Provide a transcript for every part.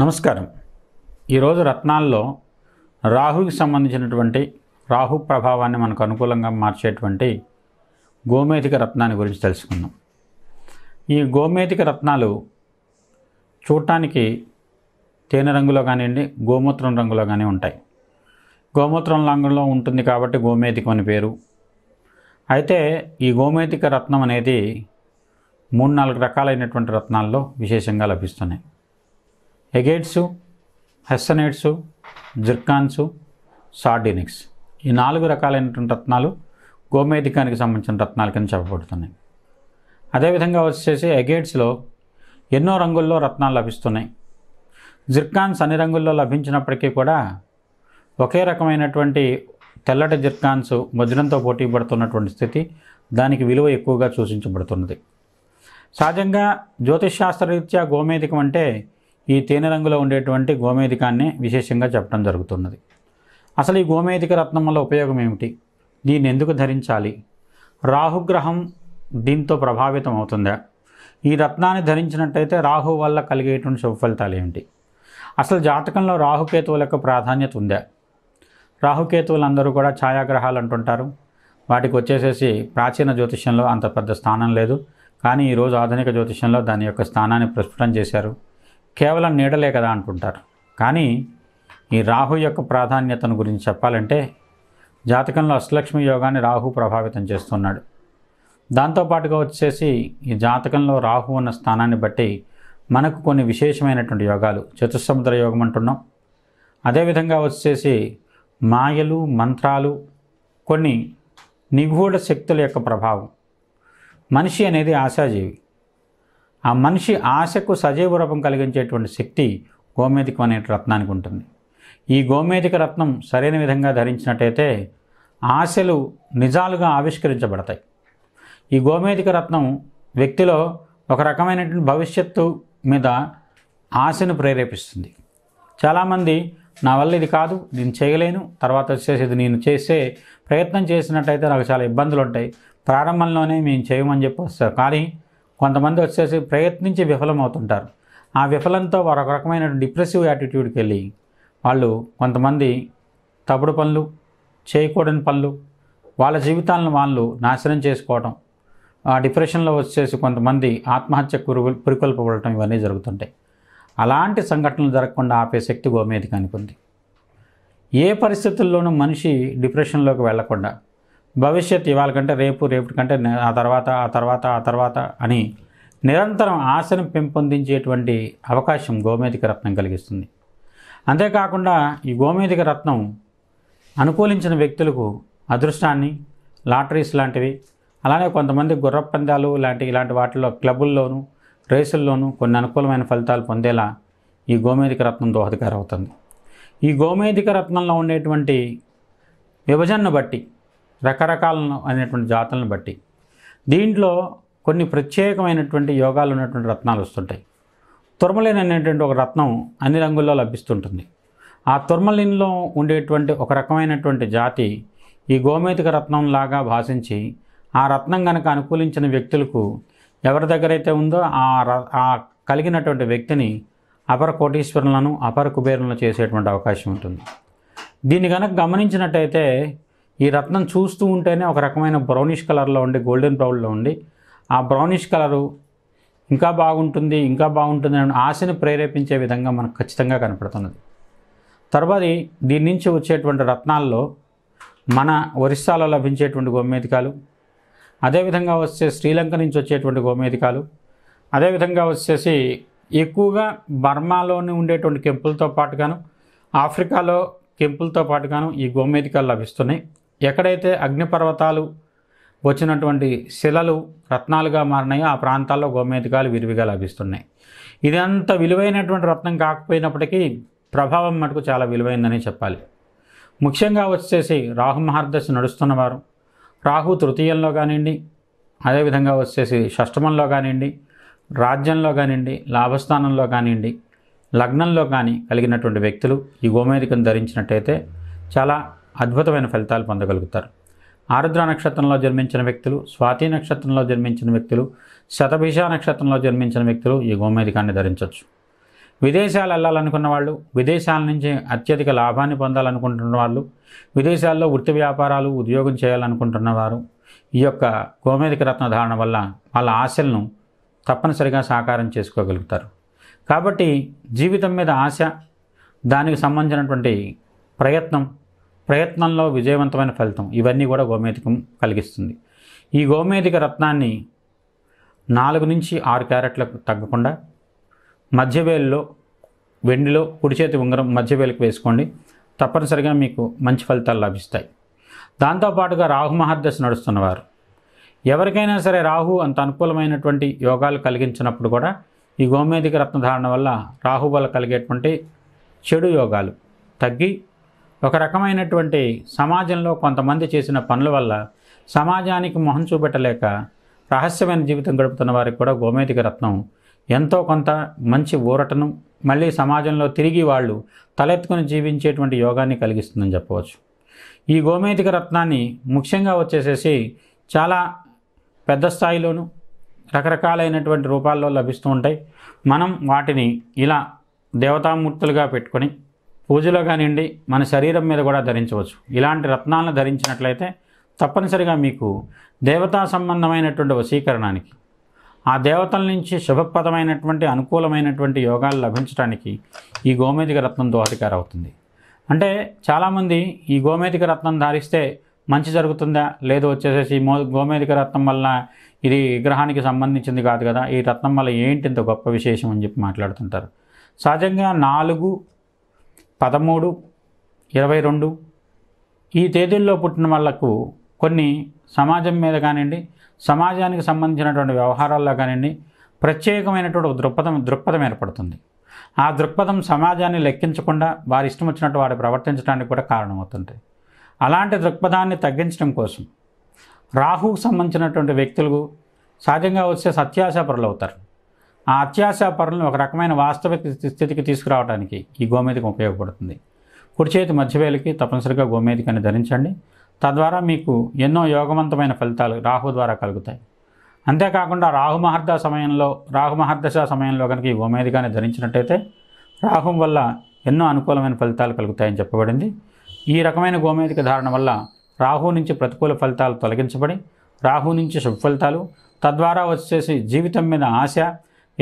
నమస్కారం ఈరోజు రత్నాల్లో రాహుకి సంబంధించినటువంటి రాహు ప్రభావాన్ని మనకు అనుకూలంగా మార్చేటువంటి గోమేతిక రత్నాన్ని గురించి తెలుసుకుందాం ఈ గోమేతిక రత్నాలు చూడటానికి తేనె రంగులో కానివ్వండి గోమూత్రం రంగులో కానీ ఉంటాయి గోమూత్రం రంగులో ఉంటుంది కాబట్టి గోమేతికం అని పేరు అయితే ఈ గోమేతిక రత్నం అనేది మూడు నాలుగు రకాలైనటువంటి రత్నాల్లో విశేషంగా లభిస్తున్నాయి ఎగేట్సు హెస్సనేట్సు జిర్కాన్సు సార్డినిక్స్ ఈ నాలుగు రకాలైనటువంటి రత్నాలు గోమేధికానికి సంబంధించిన రత్నాల కింద చెప్పబడుతున్నాయి అదేవిధంగా వచ్చేసి ఎగేట్స్లో ఎన్నో రంగుల్లో రత్నాలు లభిస్తున్నాయి జిర్కాన్స్ అన్ని రంగుల్లో లభించినప్పటికీ కూడా ఒకే రకమైనటువంటి తెల్లటి జిర్కాన్స్ వజ్రంతో పోటీ పడుతున్నటువంటి స్థితి దానికి విలువ ఎక్కువగా సూచించబడుతున్నది సహజంగా జ్యోతిష్ శాస్త్రరీత్యా గోమేధికం అంటే ఈ తేనె రంగులో ఉండేటువంటి గోమేధికాన్ని విశేషంగా చెప్పడం జరుగుతున్నది అసలు ఈ గోమేధిక రత్నం వల్ల ఉపయోగం ఏమిటి దీన్ని ఎందుకు ధరించాలి రాహుగ్రహం దీంతో ప్రభావితం అవుతుందా ఈ రత్నాన్ని ధరించినట్టయితే రాహు వల్ల కలిగేటువంటి శుభ ఫలితాలు ఏమిటి అసలు జాతకంలో రాహుకేతువులకు ప్రాధాన్యత ఉందా రాహుకేతువులు అందరూ కూడా ఛాయాగ్రహాలు అంటుంటారు వాటికి వచ్చేసేసి ప్రాచీన జ్యోతిష్యంలో అంత పెద్ద స్థానం లేదు కానీ ఈరోజు ఆధునిక జ్యోతిష్యంలో దాని యొక్క స్థానాన్ని ప్రస్ఫుటం చేశారు కేవలం నీడలే కదా అంటుంటారు కానీ ఈ రాహు యొక్క ప్రాధాన్యతను గురించి చెప్పాలంటే జాతకంలో అష్టలక్ష్మి యోగాన్ని రాహు ప్రభావితం చేస్తున్నాడు దాంతోపాటుగా వచ్చేసి ఈ జాతకంలో రాహు ఉన్న స్థానాన్ని బట్టి మనకు కొన్ని విశేషమైనటువంటి యోగాలు చతుస్సముద్ర యోగం అంటున్నాం అదేవిధంగా వచ్చేసి మాయలు మంత్రాలు కొన్ని నిగూఢ శక్తుల యొక్క ప్రభావం మనిషి అనేది ఆశాజీవి ఆ మనిషి ఆశకు సజీవ రూపం కలిగించేటువంటి శక్తి గోమేధికం అనే రత్నానికి ఉంటుంది ఈ గోమేధిక రత్నం సరైన విధంగా ధరించినట్టయితే ఆశలు నిజాలుగా ఆవిష్కరించబడతాయి ఈ గోమేధిక రత్నం వ్యక్తిలో ఒక రకమైనటువంటి భవిష్యత్తు మీద ఆశను ప్రేరేపిస్తుంది చాలామంది నా వల్ల ఇది కాదు నేను చేయలేను తర్వాత వచ్చేసి ఇది నేను చేసే ప్రయత్నం చేసినట్టయితే నాకు చాలా ఇబ్బందులు ఉంటాయి ప్రారంభంలోనే మేము చేయమని చెప్పి వస్తారు కానీ కొంతమంది వచ్చేసి ప్రయత్నించి విఫలమవుతుంటారు ఆ విఫలంతో వారు ఒక రకమైన డిప్రెసివ్ యాటిట్యూడ్కి వెళ్ళి వాళ్ళు కొంతమంది తప్పుడు పనులు చేయకూడని పనులు వాళ్ళ జీవితాలను వాళ్ళు నాశనం చేసుకోవడం ఆ డిప్రెషన్లో వచ్చేసి కొంతమంది ఆత్మహత్య కురు పురికొల్పబడటం ఇవన్నీ జరుగుతుంటాయి అలాంటి సంఘటనలు జరగకుండా ఆపే శక్తి గోమేది కనుకుంది ఏ పరిస్థితుల్లోనూ మనిషి డిప్రెషన్లోకి వెళ్లకుండా భవిష్యత్ ఇవాళ కంటే రేపు రేపు కంటే ఆ తర్వాత ఆ తర్వాత ఆ తర్వాత అని నిరంతరం ఆశను పెంపొందించేటువంటి అవకాశం గోమేదిక రత్నం కలిగిస్తుంది అంతేకాకుండా ఈ గోమేదిక రత్నం అనుకూలించిన వ్యక్తులకు అదృష్టాన్ని లాటరీస్ లాంటివి అలానే కొంతమంది గుర్రపందాలు లాంటి ఇలాంటి వాటిల్లో క్లబుల్లోనూ రేసుల్లోనూ కొన్ని అనుకూలమైన ఫలితాలు పొందేలా ఈ గోమేదిక రత్నం దోహదకారవుతుంది ఈ గోమేదిక రత్నంలో ఉండేటువంటి విభజనను బట్టి రకరకాల అనేటువంటి జాతులను బట్టి దీంట్లో కొన్ని ప్రత్యేకమైనటువంటి యోగాలు ఉన్నటువంటి రత్నాలు వస్తుంటాయి తుర్మలిన్ అనేటువంటి ఒక రత్నం అన్ని రంగుల్లో లభిస్తుంటుంది ఆ తుర్మలిన్లో ఉండేటువంటి ఒక రకమైనటువంటి జాతి ఈ గోమేతిక రత్నం లాగా భాషించి ఆ రత్నం కనుక అనుకూలించిన వ్యక్తులకు ఎవరి దగ్గరైతే ఉందో ఆ ఆ కలిగినటువంటి వ్యక్తిని అపర కోటీశ్వరులను అపర కుబేరులను చేసేటువంటి అవకాశం ఉంటుంది దీన్ని కనుక గమనించినట్టయితే ఈ రత్నం చూస్తూ ఉంటేనే ఒక రకమైన బ్రౌనిష్ కలర్లో ఉండి గోల్డెన్ బ్రౌన్లో ఉండి ఆ బ్రౌనిష్ కలరు ఇంకా బాగుంటుంది ఇంకా బాగుంటుంది అని ఆశను ప్రేరేపించే విధంగా మనకు ఖచ్చితంగా కనపడుతున్నది తర్వాత దీని నుంచి వచ్చేటువంటి రత్నాల్లో మన ఒరిస్సాలో లభించేటువంటి గోమేధికాలు అదేవిధంగా వచ్చే శ్రీలంక నుంచి వచ్చేటువంటి గోమేధికాలు అదేవిధంగా వచ్చేసి ఎక్కువగా బర్మాలోనే ఉండేటువంటి కెంపులతో పాటుగాను ఆఫ్రికాలో కెంపులతో పాటుగాను ఈ గోమేధికాలు లభిస్తున్నాయి ఎక్కడైతే అగ్నిపర్వతాలు వచ్చినటువంటి శిలలు రత్నాలుగా మారినాయో ఆ ప్రాంతాల్లో గోమేతికాలు విరివిగా లభిస్తున్నాయి ఇదంత విలువైనటువంటి రత్నం కాకపోయినప్పటికీ ప్రభావం మటుకు చాలా విలువైందని చెప్పాలి ముఖ్యంగా వచ్చేసి రాహు మహర్దశ నడుస్తున్నవారు రాహు తృతీయంలో కానివ్వండి అదేవిధంగా వచ్చేసి షష్టమంలో కానివ్వండి రాజ్యంలో కానివ్వండి లాభస్థానంలో కానివ్వండి లగ్నంలో కానీ కలిగినటువంటి వ్యక్తులు ఈ గోమేధికను ధరించినట్టయితే చాలా అద్భుతమైన ఫలితాలు పొందగలుగుతారు ఆరుద్ర నక్షత్రంలో జన్మించిన వ్యక్తులు స్వాతి నక్షత్రంలో జన్మించిన వ్యక్తులు శతభిష నక్షత్రంలో జన్మించిన వ్యక్తులు ఈ గోమేధికాన్ని ధరించవచ్చు విదేశాలు వెళ్ళాలనుకున్న వాళ్ళు విదేశాల నుంచి అత్యధిక లాభాన్ని పొందాలనుకుంటున్న వాళ్ళు విదేశాల్లో వృత్తి వ్యాపారాలు ఉద్యోగం చేయాలనుకుంటున్న వారు ఈ యొక్క గోమేధిక రత్న ధారణ వల్ల వాళ్ళ ఆశలను తప్పనిసరిగా సాకారం చేసుకోగలుగుతారు కాబట్టి జీవితం మీద ఆశ దానికి సంబంధించినటువంటి ప్రయత్నం ప్రయత్నంలో విజయవంతమైన ఫలితం ఇవన్నీ కూడా గోమేధికం కలిగిస్తుంది ఈ గోమేధిక రత్నాన్ని నాలుగు నుంచి ఆరు క్యారెట్లకు తగ్గకుండా మధ్యవేలులో వెండిలో కుడి చేతి ఉంగరం మధ్యవేలకు వేసుకోండి తప్పనిసరిగా మీకు మంచి ఫలితాలు లభిస్తాయి దాంతోపాటుగా రాహు మహర్దశ నడుస్తున్నవారు ఎవరికైనా సరే రాహు అంత అనుకూలమైనటువంటి యోగాలు కలిగించినప్పుడు కూడా ఈ గోమేధిక రత్నధారణ వల్ల రాహు వల్ల కలిగేటువంటి చెడు యోగాలు తగ్గి ఒక రకమైనటువంటి సమాజంలో కొంతమంది చేసిన పనుల వల్ల సమాజానికి మొహం చూపెట్టలేక రహస్యమైన జీవితం గడుపుతున్న వారికి కూడా గోమేతిక రత్నం ఎంతో కొంత మంచి ఊరటను మళ్ళీ సమాజంలో తిరిగి వాళ్ళు తలెత్తుకుని జీవించేటువంటి యోగాన్ని కలిగిస్తుందని చెప్పవచ్చు ఈ గోమేతిక రత్నాన్ని ముఖ్యంగా వచ్చేసేసి చాలా పెద్ద స్థాయిలోనూ రకరకాలైనటువంటి రూపాల్లో లభిస్తూ ఉంటాయి మనం వాటిని ఇలా దేవతామూర్తులుగా పెట్టుకొని పూజలో కానివ్వండి మన శరీరం మీద కూడా ధరించవచ్చు ఇలాంటి రత్నాలను ధరించినట్లయితే తప్పనిసరిగా మీకు దేవతా సంబంధమైనటువంటి వశీకరణానికి ఆ దేవతల నుంచి శుభప్రదమైనటువంటి అనుకూలమైనటువంటి యోగాలు లభించడానికి ఈ గోమేదిక రత్నం దోహదకారు అవుతుంది అంటే చాలామంది ఈ గోమేదిక రత్నం ధారిస్తే మంచి జరుగుతుందా లేదు వచ్చేసేసి మో గోమేదిక రత్నం వల్ల ఇది గ్రహానికి సంబంధించింది కాదు కదా ఈ రత్నం వల్ల ఏంటి ఇంత గొప్ప విశేషం అని చెప్పి మాట్లాడుతుంటారు సహజంగా నాలుగు పదమూడు ఇరవై రెండు ఈ తేదీల్లో పుట్టిన వాళ్లకు కొన్ని సమాజం మీద కానివ్వండి సమాజానికి సంబంధించినటువంటి వ్యవహారాల్లో కానివ్వండి ప్రత్యేకమైనటువంటి దృక్పథం దృక్పథం ఏర్పడుతుంది ఆ దృక్పథం సమాజాన్ని లెక్కించకుండా వారి ఇష్టం వచ్చినట్టు వాడు ప్రవర్తించడానికి కూడా కారణమవుతుంది అలాంటి దృక్పథాన్ని తగ్గించడం కోసం రాహుకు సంబంధించినటువంటి వ్యక్తులకు సహజంగా వచ్చే సత్యాశాపరులు అవుతారు ఆ అత్యాశా పరులను ఒక రకమైన వాస్తవిక స్థితికి తీసుకురావడానికి ఈ గోమేదికం ఉపయోగపడుతుంది కుడి చేతి మధ్యవేలికి తప్పనిసరిగా గోమేదికాన్ని ధరించండి తద్వారా మీకు ఎన్నో యోగవంతమైన ఫలితాలు రాహు ద్వారా కలుగుతాయి అంతేకాకుండా రాహుమహర్ద సమయంలో రాహుమహర్దశ సమయంలో కనుక ఈ గోమేదికాన్ని ధరించినట్టయితే రాహు వల్ల ఎన్నో అనుకూలమైన ఫలితాలు కలుగుతాయని చెప్పబడింది ఈ రకమైన గోమేదిక ధారణ వల్ల రాహు నుంచి ప్రతికూల ఫలితాలు తొలగించబడి రాహు నుంచి శుభ ఫలితాలు తద్వారా వచ్చేసి జీవితం మీద ఆశ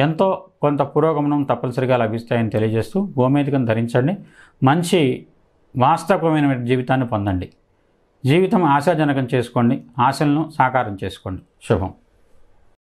ఎంతో కొంత పురోగమనం తప్పనిసరిగా లభిస్తాయని తెలియజేస్తూ గోమేధికను ధరించండి మంచి వాస్తవమైన జీవితాన్ని పొందండి జీవితం ఆశాజనకం చేసుకోండి ఆశలను సాకారం చేసుకోండి శుభం